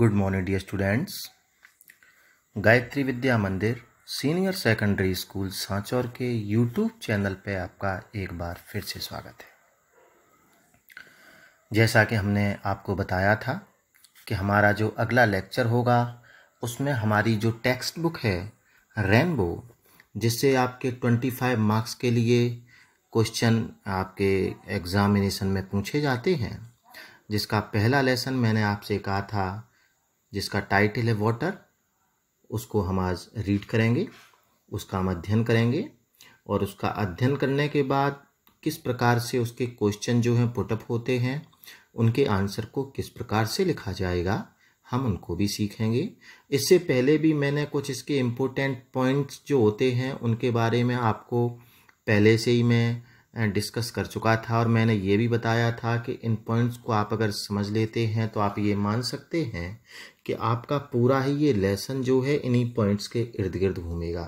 good morning dear students Gayatri Vidya Mandir senior secondary school Sanchore के YouTube channel पे आपका एक बार फिर से स्वागत है जैसा कि हमने आपको बताया था कि हमारा जो अगला लेक्चर होगा उसमें हमारी जो टेक्स्ट बुक है रेनबो जिससे आपके 25 मार्क्स के लिए क्वेश्चन आपके एग्ज़ामिनेशन में पूछे जाते हैं जिसका पहला लेसन मैंने आपसे कहा था जिसका टाइटल है वाटर उसको हम आज रीड करेंगे उसका हम अध्ययन करेंगे और उसका अध्ययन करने के बाद किस प्रकार से उसके क्वेश्चन जो हैं पुटअप होते हैं उनके आंसर को किस प्रकार से लिखा जाएगा हम उनको भी सीखेंगे इससे पहले भी मैंने कुछ इसके इम्पोर्टेंट पॉइंट्स जो होते हैं उनके बारे में आपको पहले से ही मैं डिस्कस कर चुका था और मैंने ये भी बताया था कि इन पॉइंट्स को आप अगर समझ लेते हैं तो आप ये मान सकते हैं कि आपका पूरा ही ये लेसन जो है इन्हीं पॉइंट्स के इर्द गिर्द घूमेगा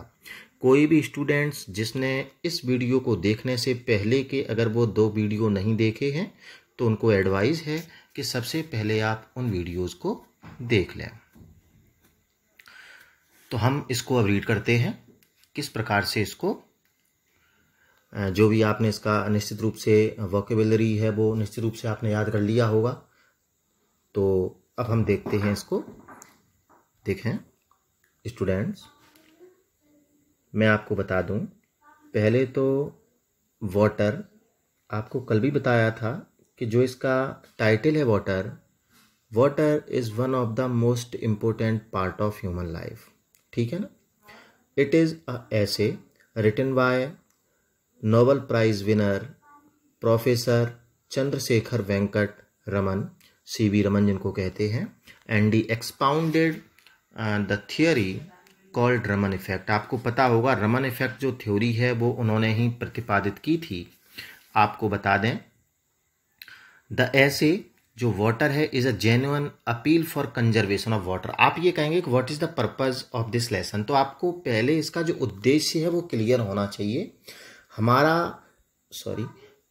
कोई भी स्टूडेंट्स जिसने इस वीडियो को देखने से पहले के अगर वो दो वीडियो नहीं देखे हैं तो उनको एडवाइस है कि सबसे पहले आप उन वीडियोज़ को देख लें तो हम इसको अब रीड करते हैं किस प्रकार से इसको जो भी आपने इसका निश्चित रूप से वोकेबलरी है वो निश्चित रूप से आपने याद कर लिया होगा तो अब हम देखते हैं इसको देखें स्टूडेंट्स मैं आपको बता दूं पहले तो वाटर आपको कल भी बताया था कि जो इसका टाइटल है water water is one of the most important part of human life ठीक है ना it is a essay written by Nobel prize winner professor Chandrashekhar Venkata Raman C V Raman जिनको कहते हैं and the expounded the theory called Raman effect आपको पता होगा Raman effect जो थ्योरी है वो उन्होंने ही प्रतिपादित की थी आपको बता दें द ऐसे जो वाटर है is a genuine appeal for conservation of water आप ये कहेंगे कि what is the purpose of this lesson तो आपको पहले इसका जो उद्देश्य है वो क्लियर होना चाहिए हमारा सॉरी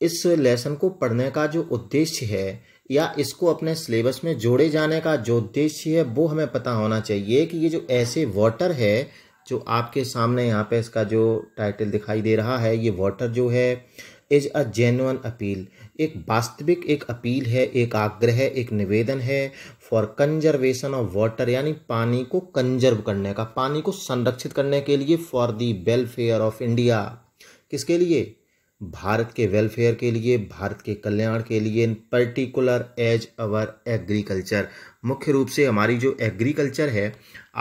इस लेसन को पढ़ने का जो उद्देश्य है या इसको अपने सिलेबस में जोड़े जाने का जो उद्देश्य है वो हमें पता होना चाहिए कि ये जो ऐसे वाटर है जो आपके सामने यहाँ पे इसका जो टाइटल दिखाई दे रहा है ये वाटर जो है इज अ जेन्युन अपील एक वास्तविक एक अपील है एक आग्रह एक निवेदन है फॉर कंजर्वेशन ऑफ वाटर यानी पानी को कंजर्व करने का पानी को संरक्षित करने के लिए for the welfare of India किसके लिए भारत के वेलफेयर के लिए भारत के कल्याण के लिए in particular as our agriculture मुख्य रूप से हमारी जो एग्रीकल्चर है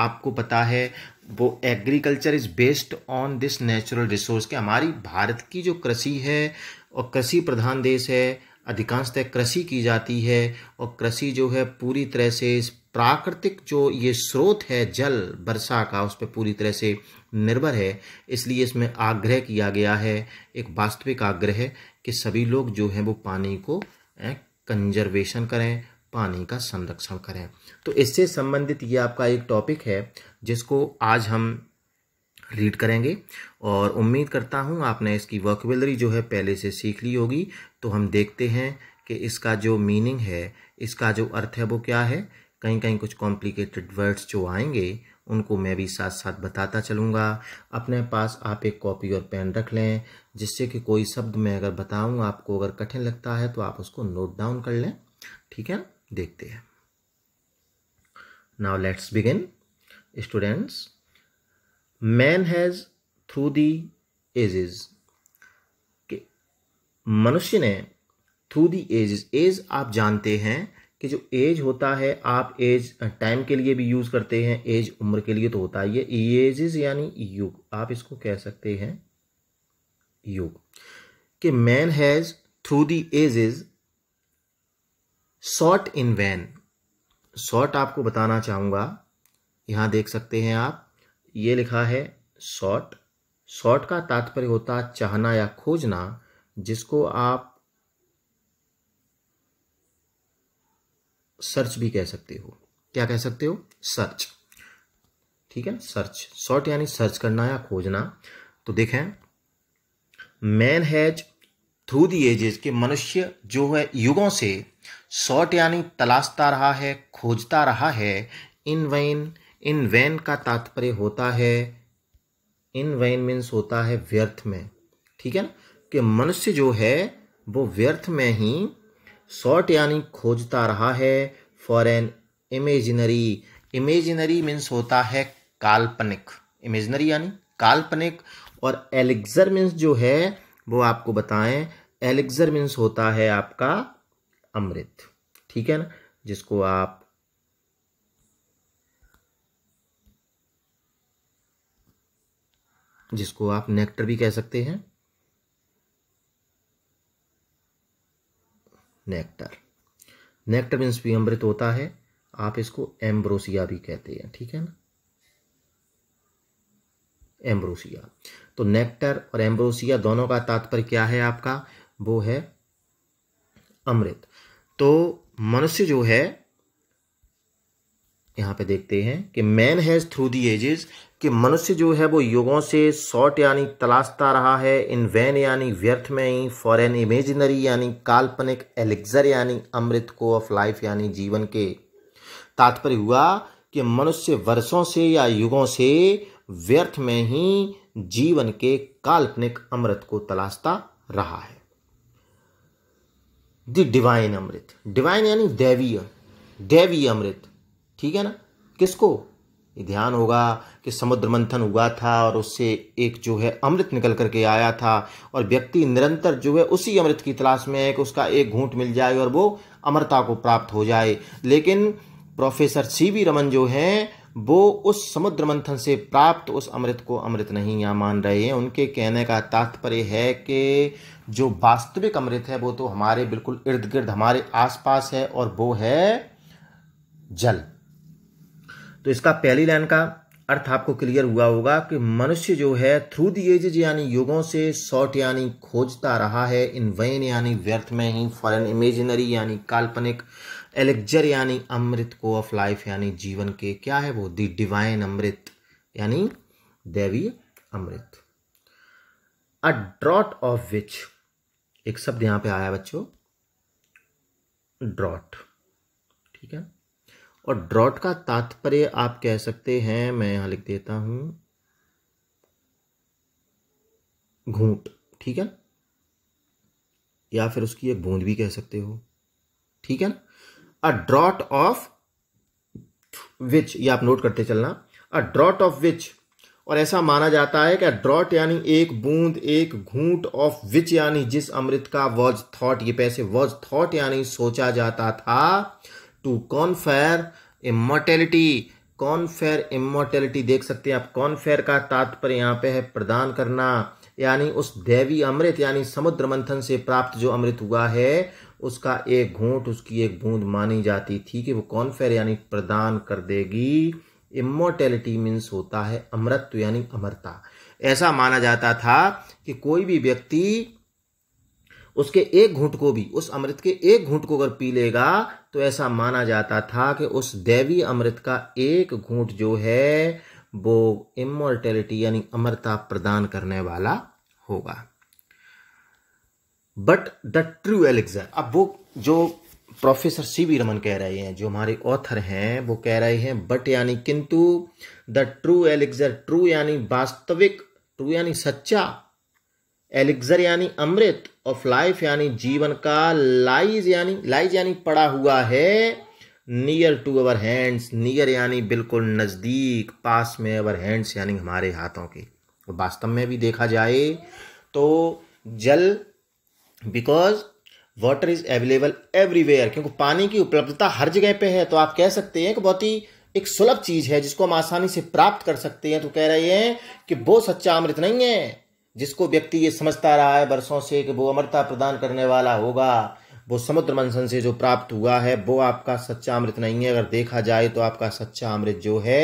आपको पता है वो agriculture is based on this natural resource के हमारी भारत की जो कृषि है और कृषि प्रधान देश है अधिकांशतः कृषि की जाती है और कृषि जो है पूरी तरह से प्राकृतिक जो ये स्रोत है जल वर्षा का उस पर पूरी तरह से निर्भर है इसलिए इसमें आग्रह किया गया है एक वास्तविक आग्रह कि सभी लोग जो हैं वो पानी को कंजर्वेशन करें पानी का संरक्षण करें तो इससे संबंधित ये आपका एक टॉपिक है जिसको आज हम रीड करेंगे और उम्मीद करता हूँ आपने इसकी वर्कवेलरी जो है पहले से सीख ली होगी तो हम देखते हैं कि इसका जो मीनिंग है इसका जो अर्थ है वो क्या है कहीं कहीं कुछ कॉम्प्लिकेटेड वर्ड्स जो आएंगे उनको मैं भी साथ साथ बताता चलूँगा अपने पास आप एक कॉपी और पेन रख लें जिससे कि कोई शब्द मैं अगर बताऊँ आपको अगर कठिन लगता है तो आप उसको नोट डाउन कर लें ठीक है देखते हैं now let's begin students man has through the ages मनुष्य ने थ्रू दी एज एज आप जानते हैं कि जो एज होता है आप एज टाइम के लिए भी यूज़ करते हैं एज उम्र के लिए तो होता ही है इज यानी युग आप इसको कह सकते हैं युग कि man has through the ages short in one short आपको बताना चाहूँगा यहाँ देख सकते हैं आप ये लिखा है शॉर्ट शॉर्ट का तात्पर्य होता चाहना या खोजना जिसको आप सर्च भी कह सकते हो क्या कह सकते हो सर्च ठीक है सर्च शॉर्ट यानी सर्च करना या खोजना तो देखें man has through the ages के मनुष्य जो है युगों से शॉर्ट यानी तलाशता रहा है खोजता रहा है इन वैन इन वैन का तात्पर्य होता है इन वैन मीन्स होता है व्यर्थ में ठीक है ना कि मनुष्य जो है वो व्यर्थ में ही शॉर्ट यानी खोजता रहा है for an imaginary imaginary means होता है काल्पनिक इमेजिनरी यानी काल्पनिक और एलेक्जर मीन्स जो है वो आपको बताएं एलेक्जर मीन्स होता है आपका अमृत ठीक है ना जिसको आप जिसको आप नेक्टर भी कह सकते हैं नेक्टर नेक्टर मीन्स अमृत होता है आप इसको एम्ब्रोसिया भी कहते हैं ठीक है ना एम्ब्रोसिया तो नेक्टर और एम्ब्रोसिया दोनों का तात्पर्य क्या है आपका वो है अमृत तो मनुष्य जो है यहाँ पे देखते हैं कि man has through the ages कि मनुष्य जो है वो युगों से शॉर्ट यानी तलाशता रहा है इन वैन यानी व्यर्थ में ही फॉर एन इमेजिनरी यानी काल्पनिक एलेक्जर यानी अमृत को ऑफ लाइफ यानी जीवन के तात्पर्य हुआ कि मनुष्य वर्षों से या युगों से व्यर्थ में ही जीवन के काल्पनिक अमृत को तलाशता रहा है द डिवाइन अमृत डिवाइन यानी दैवीय दैवीय अमृत ठीक है ना किसको ध्यान होगा कि समुद्र मंथन हुआ था और उससे एक जो है अमृत निकल करके आया था और व्यक्ति निरंतर जो है उसी अमृत की तलाश में है कि उसका एक घूंट मिल जाए और वो अमरता को प्राप्त हो जाए लेकिन प्रोफेसर सी वी रमन जो हैं वो उस समुद्र मंथन से प्राप्त उस अमृत को अमृत नहीं यहाँ मान रहे हैं उनके कहने का तात्पर्य है कि जो वास्तविक अमृत है वो तो हमारे बिल्कुल इर्द गिर्द हमारे आसपास है और वो है जल तो इसका पहली लाइन का अर्थ आपको क्लियर हुआ होगा कि मनुष्य जो है थ्रू दी एजेज यानी युगों से शॉर्ट यानी खोजता रहा है इन वैन यानी व्यर्थ में ही फॉरन इमेजिनरी यानी काल्पनिक एलेक्जर यानी अमृत को ऑफ लाइफ यानी जीवन के क्या है वो दी डिवाइन अमृत यानी देवी अमृत अ ड्रॉट ऑफ विच एक शब्द यहां पे आया बच्चों ड्रॉट ठीक है और ड्रॉट का तात्पर्य आप कह सकते हैं मैं यहां लिख देता हूं घूट ठीक है या फिर उसकी एक बूंद भी कह सकते हो ठीक है ना अ ड्रॉट ऑफ विच ये आप नोट करते चलना अ ड्रॉट ऑफ विच और ऐसा माना जाता है कि ड्रॉट यानी एक बूंद एक घूंट ऑफ विच यानी जिस अमृत का वॉज थॉट ये पैसे वॉज थॉट यानी सोचा जाता था to confer immortality fair immortality देख सकते हैं आप फेयर का तात्पर्य यहाँ पे है प्रदान करना यानी उस देवी अमृत यानी समुद्र मंथन से प्राप्त जो अमृत हुआ है उसका एक घूंट उसकी एक बूंद मानी जाती थी कि वो कॉन्फेयर यानी प्रदान कर देगी इमोटेलिटी मीन्स होता है अमृत यानी अमरता ऐसा माना जाता था कि कोई भी व्यक्ति उसके एक घूंट को भी उस अमृत के एक घूंट को अगर पी लेगा तो ऐसा माना जाता था कि उस देवी अमृत का एक घूंट जो है वो इमोर्टेलिटी यानी अमरता प्रदान करने वाला होगा बट द ट्रू एलेक्सर अब वो जो प्रोफेसर सी वी रमन कह रहे हैं जो हमारे ऑथर हैं वो कह रहे हैं बट यानी किंतु द ट्रू एलेक्सर ट्रू यानी वास्तविक ट्रू यानी सच्चा एलिक्जर यानी अमृत ऑफ लाइफ यानी जीवन का लाइज यानी लाइज यानी पड़ा हुआ है near to our hands near यानी बिल्कुल नज़दीक पास में अवर हैंड्स यानी हमारे हाथों के वास्तव में भी देखा जाए तो जल because water is available everywhere क्योंकि पानी की उपलब्धता हर जगह पे है तो आप कह सकते हैं कि बहुत ही एक सुलभ चीज़ है जिसको हम आसानी से प्राप्त कर सकते हैं तो कह रहे हैं कि वो सच्चा अमृत नहीं है जिसको व्यक्ति ये समझता रहा है वर्षों से कि वो अमरता प्रदान करने वाला होगा वो समुद्र मंथन से जो प्राप्त हुआ है वो आपका सच्चा अमृत नहीं है अगर देखा जाए तो आपका सच्चा अमृत जो है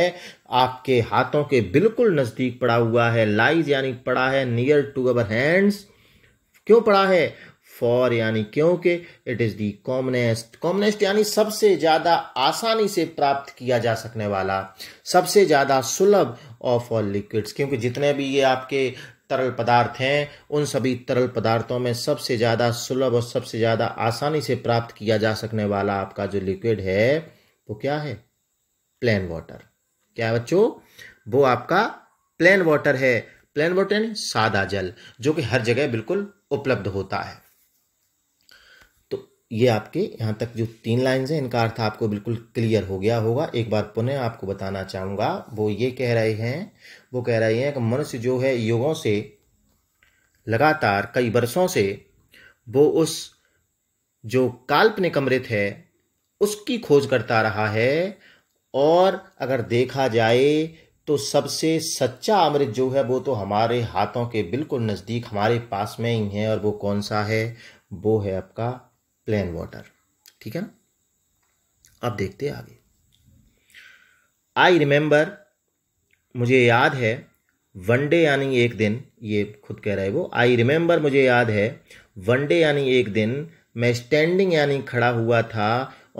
आपके हाथों के बिल्कुल नज़दीक पड़ा हुआ है लाइज यानी पड़ा है नियर टू अवर हैंड्स क्यों पड़ा है फॉर यानी क्योंकि it is the commonest commonest यानी सबसे ज़्यादा आसानी से प्राप्त किया जा सकने वाला सबसे ज़्यादा सुलभ ऑफ ऑल लिक्विड्स क्योंकि जितने भी ये आपके तरल पदार्थ हैं उन सभी तरल पदार्थों में सबसे ज़्यादा सुलभ और सबसे ज़्यादा आसानी से प्राप्त किया जा सकने वाला आपका जो लिक्विड है वो क्या है प्लेन वाटर क्या है बच्चों वो आपका प्लेन वाटर है प्लेन वाटर यानी सादा जल जो कि हर जगह बिल्कुल उपलब्ध होता है ये आपके यहाँ तक जो तीन लाइन्स हैं इनका अर्थ आपको बिल्कुल क्लियर हो गया होगा एक बार पुनः आपको बताना चाहूँगा वो ये कह रहे हैं वो कह रहे हैं कि मनुष्य जो है योगों से लगातार कई वर्षों से वो उस जो काल्पनिक अमृत है उसकी खोज करता रहा है और अगर देखा जाए तो सबसे सच्चा अमृत जो है वो तो हमारे हाथों के बिल्कुल नज़दीक हमारे पास में ही है और वो कौन सा है वो है आपका प्लेन वाटर ठीक है ना अब देखते हैं आगे आई रिमेंबर मुझे याद है वन डे यानी एक दिन ये खुद कह रहा है वो आई रिमेंबर मुझे याद है वन डे यानी एक दिन मैं स्टैंडिंग यानी खड़ा हुआ था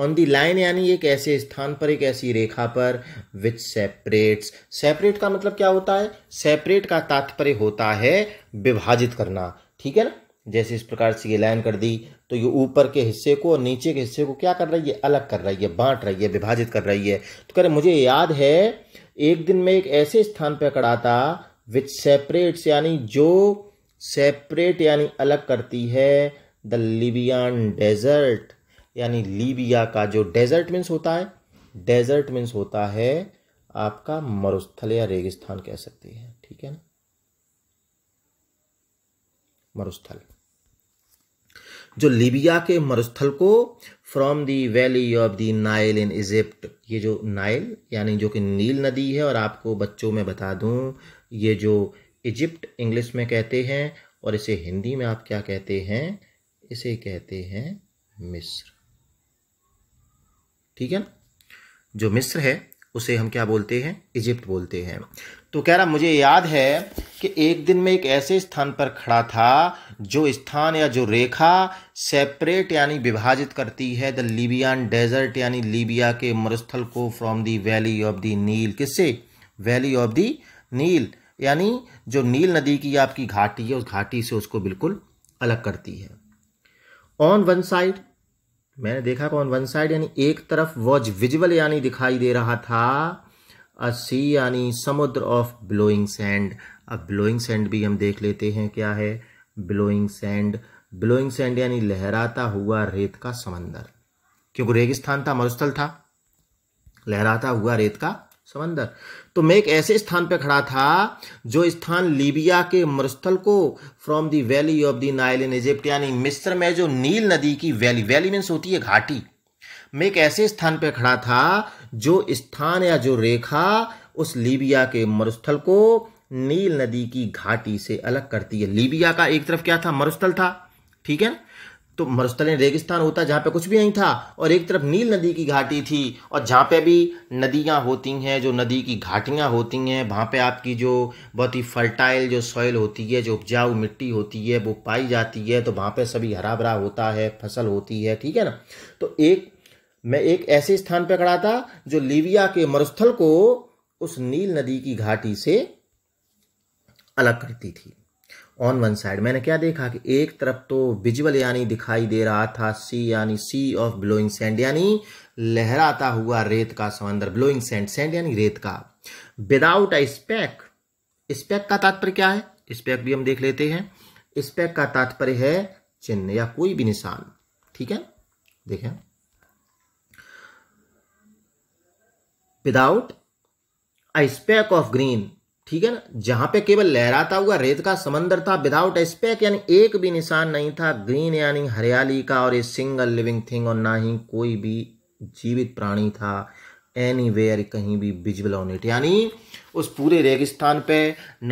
ऑन दी लाइन यानी एक ऐसे स्थान पर एक ऐसी रेखा पर विच सेपरेट्स सेपरेट का मतलब क्या होता है सेपरेट का तात्पर्य होता है विभाजित करना ठीक है ना जैसे इस प्रकार से ये लाइन कर दी तो ये ऊपर के हिस्से को और नीचे के हिस्से को क्या कर रही है अलग कर रही है बांट रही है विभाजित कर रही है तो कह रहे मुझे याद है एक दिन में एक ऐसे स्थान पर खड़ा था विच सेपरेट्स यानी जो सेपरेट यानी अलग करती है द लिबियन डेजर्ट यानी लीबिया का जो डेजर्ट मीन्स होता है डेजर्ट मीन्स होता है आपका मरुस्थल या रेगिस्तान कह सकती है ठीक है ना मरुस्थल जो लीबिया के मरुस्थल को from the valley of the Nile in Egypt ये जो नाइल यानी जो कि नील नदी है और आपको बच्चों में बता दूं ये जो इजिप्ट इंग्लिश में कहते हैं और इसे हिंदी में आप क्या कहते हैं इसे कहते हैं मिस्र ठीक है ना जो मिस्र है उसे हम क्या बोलते हैं इजिप्ट बोलते हैं तो कह रहा मुझे याद है कि एक दिन मैं एक ऐसे स्थान पर खड़ा था जो स्थान या जो रेखा सेपरेट यानी विभाजित करती है द लीबियान डेजर्ट यानी लीबिया के मरुस्थल को from the valley of the Nile किससे वैली ऑफ दी नील यानी जो नील नदी की आपकी घाटी है उस घाटी से उसको बिल्कुल अलग करती है ऑन वन साइड मैंने देखा कौन वन साइड यानी एक तरफ वॉज विजुअल यानी दिखाई दे रहा था अ सी यानी समुद्र ऑफ ब्लोइंग सैंड अब ब्लोइंग सैंड भी हम देख लेते हैं क्या है ब्लोइंग सैंड ब्लोइंग सैंड यानी लहराता हुआ रेत का समंदर क्योंकि रेगिस्तान था मरुस्थल था लहराता हुआ रेत का समंदर तो मैं एक ऐसे स्थान पर खड़ा था जो स्थान लीबिया के मरुस्थल को from the valley of the Nile in Egypt यानी मिस्र में जो नील नदी की वैली वैली मीन्स होती है घाटी मैं एक ऐसे स्थान पर खड़ा था जो स्थान या जो रेखा उस लीबिया के मरुस्थल को नील नदी की घाटी से अलग करती है लीबिया का एक तरफ क्या था मरुस्थल था ठीक है तो मरुस्थलीय रेगिस्तान होता जहाँ पे कुछ भी नहीं था और एक तरफ नील नदी की घाटी थी और जहाँ पे भी नदियाँ होती हैं जो नदी की घाटियाँ होती हैं वहाँ पे आपकी जो बहुत ही फर्टाइल जो सॉइल होती है जो उपजाऊ मिट्टी होती है वो पाई जाती है तो वहाँ पे सभी हरा भरा होता है फसल होती है ठीक है ना तो एक मैं एक ऐसे स्थान पर खड़ा था जो लीबिया के मरुस्थल को उस नील नदी की घाटी से अलग करती थी ऑन वन साइड मैंने क्या देखा कि एक तरफ तो विजुअल यानी दिखाई दे रहा था सी यानी सी ऑफ ब्लोइंग सैंड यानी लहराता हुआ रेत का समंदर ब्लोइंग सैंड सैंड यानी रेत का विदाउट स्पेक स्पैक का तात्पर्य क्या है स्पैक भी हम देख लेते हैं स्पैक का तात्पर्य है चिन्ह या कोई भी निशान ठीक है देखें without a speck of green ठीक है ना जहां पे केवल लहराता हुआ रेत का समंदर था विदाउट एस्पेक यानी एक भी निशान नहीं था ग्रीन यानी हरियाली का और ए सिंगल लिविंग थिंग और ना ही कोई भी जीवित प्राणी था एनी वेयर कहीं भी विजिबल ऑन इट यानी उस पूरे रेगिस्तान पे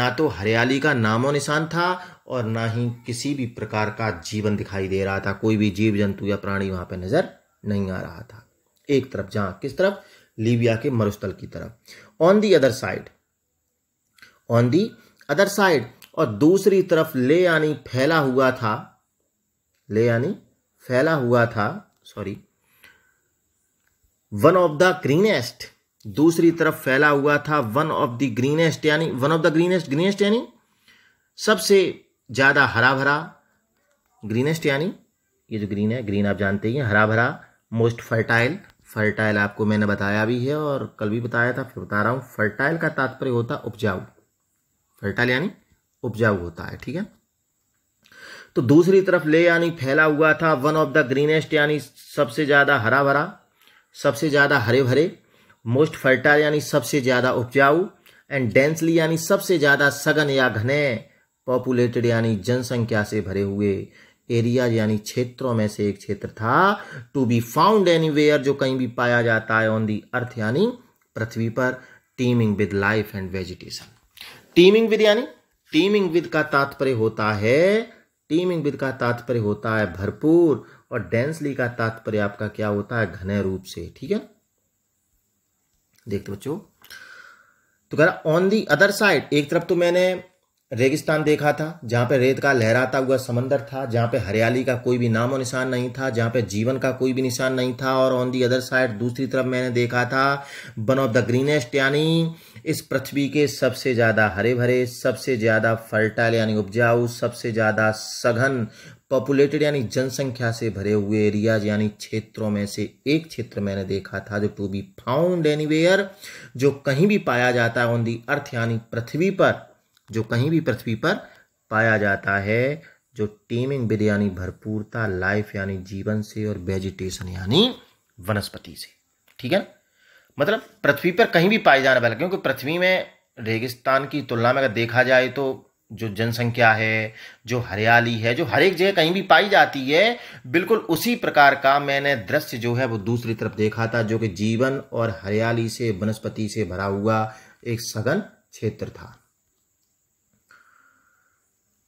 ना तो हरियाली का नामो निशान था और ना ही किसी भी प्रकार का जीवन दिखाई दे रहा था कोई भी जीव जंतु या प्राणी वहां पर नज़र नहीं आ रहा था एक तरफ जहां किस तरफ लीबिया के मरुस्थल की तरफ on the other side on the other side और दूसरी तरफ ले यानी फैला हुआ था ले यानी फैला हुआ था sorry one of the greenest दूसरी तरफ फैला हुआ था वन ऑफ द ग्रीनेस्ट यानी one of the greenest greenest यानी सबसे ज़्यादा हरा भरा ग्रीनेस्ट यानी ये जो ग्रीन है ग्रीन आप जानते ही हैं हरा भरा मोस्ट फर्टाइल फर्टाइल आपको मैंने बताया भी है और कल भी बताया था फिर बता रहा हूं फर्टाइल का तात्पर्य होता उपजाऊ फर्टाइल यानी उपजाऊ होता है ठीक है तो दूसरी तरफ ले यानी फैला हुआ था वन ऑफ द ग्रीनेस्ट यानी सबसे ज़्यादा हरा भरा सबसे ज़्यादा हरे भरे मोस्ट फर्टाइल यानी सबसे ज़्यादा उपजाऊ एंड डेंसली यानी सबसे ज़्यादा सघन या घने पॉपुलेटेड यानी जनसंख्या से भरे हुए एरिया यानी क्षेत्रों में से एक क्षेत्र था टू बी फाउंड एनी जो कहीं भी पाया जाता है ऑन दी अर्थ यानी पृथ्वी पर teeming with life and vegetation teeming with यानी टीमिंग विद का तात्पर्य होता है टीमिंग विद का तात्पर्य होता है भरपूर और डेंसली का तात्पर्य आपका क्या होता है घने रूप से ठीक है देखते बच्चों तो कह रहा ऑन दी अदर साइड एक तरफ तो मैंने रेगिस्तान देखा था जहाँ पे रेत का लहराता हुआ समंदर था जहाँ पे हरियाली का कोई भी नामो निशान नहीं था जहाँ पे जीवन का कोई भी निशान नहीं था और ऑन दी अदर साइड दूसरी तरफ मैंने देखा था वन ऑफ द ग्रीनेस्ट यानी इस पृथ्वी के सबसे ज़्यादा हरे भरे सबसे ज़्यादा फर्टाइल यानी उपजाऊ सबसे ज़्यादा सघन पॉपुलेटेड यानी जनसंख्या से भरे हुए एरियाज यानी क्षेत्रों में से एक क्षेत्र मैंने देखा था जो टू बी फाउंड एनीवेयर जो कहीं भी पाया जाता है ऑन दी अर्थ यानी पृथ्वी पर जो कहीं भी पृथ्वी पर पाया जाता है जो टीमिंग विद यानी भरपूरता लाइफ यानी जीवन से और वेजिटेशन यानी वनस्पति से ठीक है ना मतलब पृथ्वी पर कहीं भी पाए जाने वाला क्योंकि पृथ्वी में रेगिस्तान की तुलना में अगर देखा जाए तो जो जनसंख्या है जो हरियाली है जो हर एक जगह कहीं भी पाई जाती है बिल्कुल उसी प्रकार का मैंने दृश्य जो है वो दूसरी तरफ देखा था जो कि जीवन और हरियाली से वनस्पति से भरा हुआ एक सघन क्षेत्र था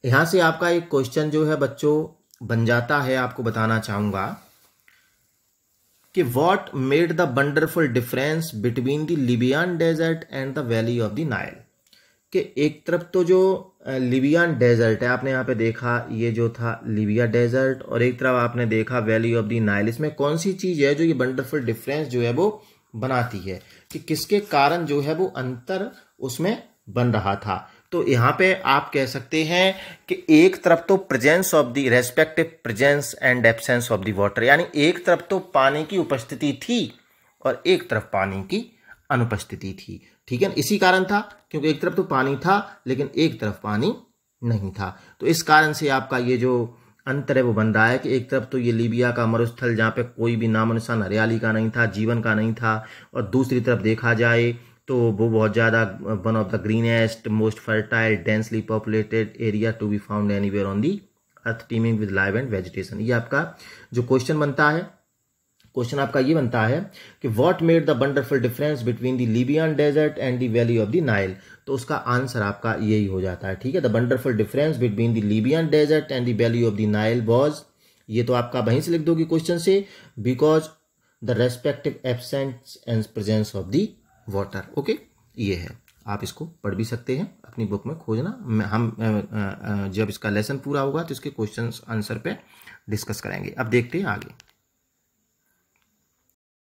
यहाँ से आपका एक क्वेश्चन जो है बच्चों बन जाता है आपको बताना चाहूंगा कि what made the wonderful difference between the Libyan desert and the valley of the Nile कि एक तरफ तो जो लिबियन डेजर्ट है आपने यहाँ पे देखा ये जो था लिबिया डेजर्ट और एक तरफ आपने देखा वैली ऑफ द नाइल इसमें कौन सी चीज़ है जो ये वंडरफुल डिफरेंस जो है वो बनाती है कि किसके कारण जो है वो अंतर उसमें बन रहा था तो यहाँ पे आप कह सकते हैं कि एक तरफ तो presence of the respective presence and absence of the water यानी एक तरफ तो पानी की उपस्थिति थी और एक तरफ पानी की अनुपस्थिति थी ठीक है इसी कारण था क्योंकि एक तरफ तो पानी था लेकिन एक तरफ पानी नहीं था तो इस कारण से आपका ये जो अंतर है वो बन रहा है कि एक तरफ तो ये लीबिया का मरुस्थल जहाँ पे कोई भी नामो निशान हरियाली का नहीं था जीवन का नहीं था और दूसरी तरफ देखा जाए तो वो बहुत ज़्यादा one of the greenest most fertile densely populated area to be found anywhere on the earth teeming with live and vegetation ये आपका जो क्वेश्चन बनता है क्वेश्चन आपका ये बनता है कि what made the wonderful difference between the Libyan desert and the valley of the Nile तो उसका आंसर आपका यही हो जाता है ठीक है the wonderful difference between the Libyan desert and the valley of the Nile was ये तो आपका वहीं से लिख दोगे क्वेश्चन से because the respective absence and presence of the water okay ये है आप इसको पढ़ भी सकते हैं अपनी बुक में खोजना हम जब इसका लेसन पूरा होगा तो इसके क्वेश्चन आंसर पे डिस्कस करेंगे अब देखते हैं आगे